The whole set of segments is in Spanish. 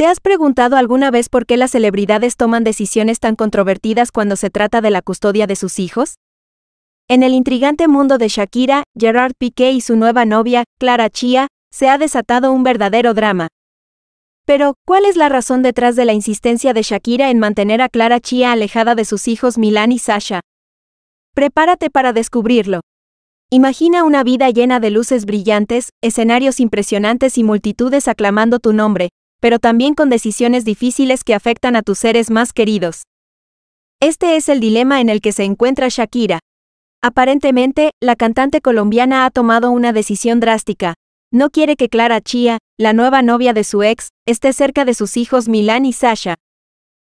¿Te has preguntado alguna vez por qué las celebridades toman decisiones tan controvertidas cuando se trata de la custodia de sus hijos? En el intrigante mundo de Shakira, Gerard Piqué y su nueva novia, Clara Chia, se ha desatado un verdadero drama. Pero, ¿cuál es la razón detrás de la insistencia de Shakira en mantener a Clara Chia alejada de sus hijos Milán y Sasha? Prepárate para descubrirlo. Imagina una vida llena de luces brillantes, escenarios impresionantes y multitudes aclamando tu nombre, pero también con decisiones difíciles que afectan a tus seres más queridos. Este es el dilema en el que se encuentra Shakira. Aparentemente, la cantante colombiana ha tomado una decisión drástica. No quiere que Clara Chía, la nueva novia de su ex, esté cerca de sus hijos Milán y Sasha.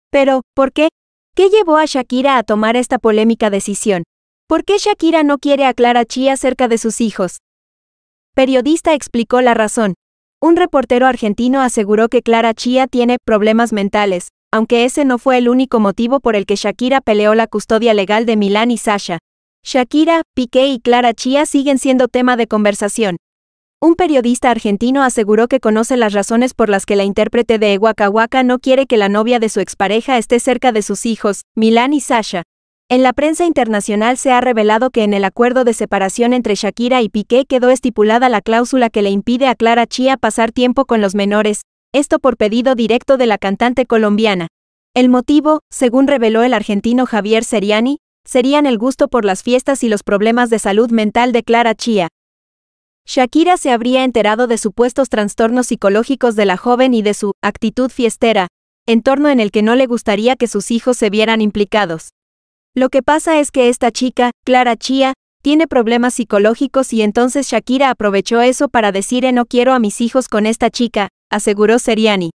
Pero, ¿por qué? ¿Qué llevó a Shakira a tomar esta polémica decisión? ¿Por qué Shakira no quiere a Clara Chia cerca de sus hijos? Periodista explicó la razón. Un reportero argentino aseguró que Clara Chía tiene problemas mentales, aunque ese no fue el único motivo por el que Shakira peleó la custodia legal de Milán y Sasha. Shakira, Piqué y Clara Chía siguen siendo tema de conversación. Un periodista argentino aseguró que conoce las razones por las que la intérprete de Huacahuaca no quiere que la novia de su expareja esté cerca de sus hijos, Milán y Sasha. En la prensa internacional se ha revelado que en el acuerdo de separación entre Shakira y Piqué quedó estipulada la cláusula que le impide a Clara Chía pasar tiempo con los menores, esto por pedido directo de la cantante colombiana. El motivo, según reveló el argentino Javier Seriani, serían el gusto por las fiestas y los problemas de salud mental de Clara Chía. Shakira se habría enterado de supuestos trastornos psicológicos de la joven y de su actitud fiestera, entorno en el que no le gustaría que sus hijos se vieran implicados. Lo que pasa es que esta chica, Clara Chía, tiene problemas psicológicos y entonces Shakira aprovechó eso para decir no quiero a mis hijos con esta chica, aseguró Seriani.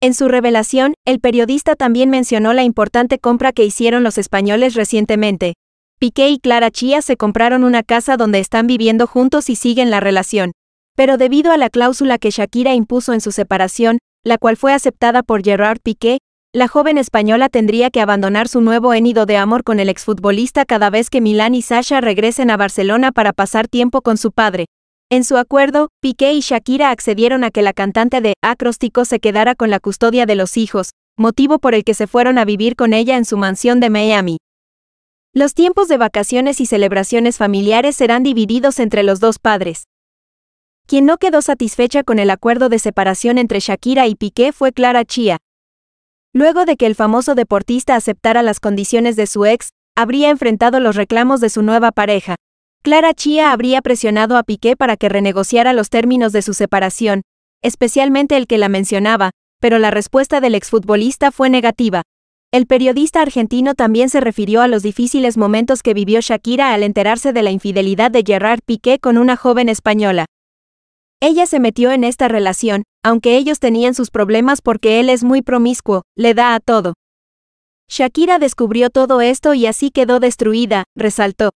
En su revelación, el periodista también mencionó la importante compra que hicieron los españoles recientemente. Piqué y Clara Chía se compraron una casa donde están viviendo juntos y siguen la relación. Pero debido a la cláusula que Shakira impuso en su separación, la cual fue aceptada por Gerard Piqué, la joven española tendría que abandonar su nuevo énido de amor con el exfutbolista cada vez que Milán y Sasha regresen a Barcelona para pasar tiempo con su padre. En su acuerdo, Piqué y Shakira accedieron a que la cantante de Acróstico se quedara con la custodia de los hijos, motivo por el que se fueron a vivir con ella en su mansión de Miami. Los tiempos de vacaciones y celebraciones familiares serán divididos entre los dos padres. Quien no quedó satisfecha con el acuerdo de separación entre Shakira y Piqué fue Clara Chia. Luego de que el famoso deportista aceptara las condiciones de su ex, habría enfrentado los reclamos de su nueva pareja. Clara Chia habría presionado a Piqué para que renegociara los términos de su separación, especialmente el que la mencionaba, pero la respuesta del exfutbolista fue negativa. El periodista argentino también se refirió a los difíciles momentos que vivió Shakira al enterarse de la infidelidad de Gerard Piqué con una joven española. Ella se metió en esta relación, aunque ellos tenían sus problemas porque él es muy promiscuo, le da a todo. Shakira descubrió todo esto y así quedó destruida, resaltó.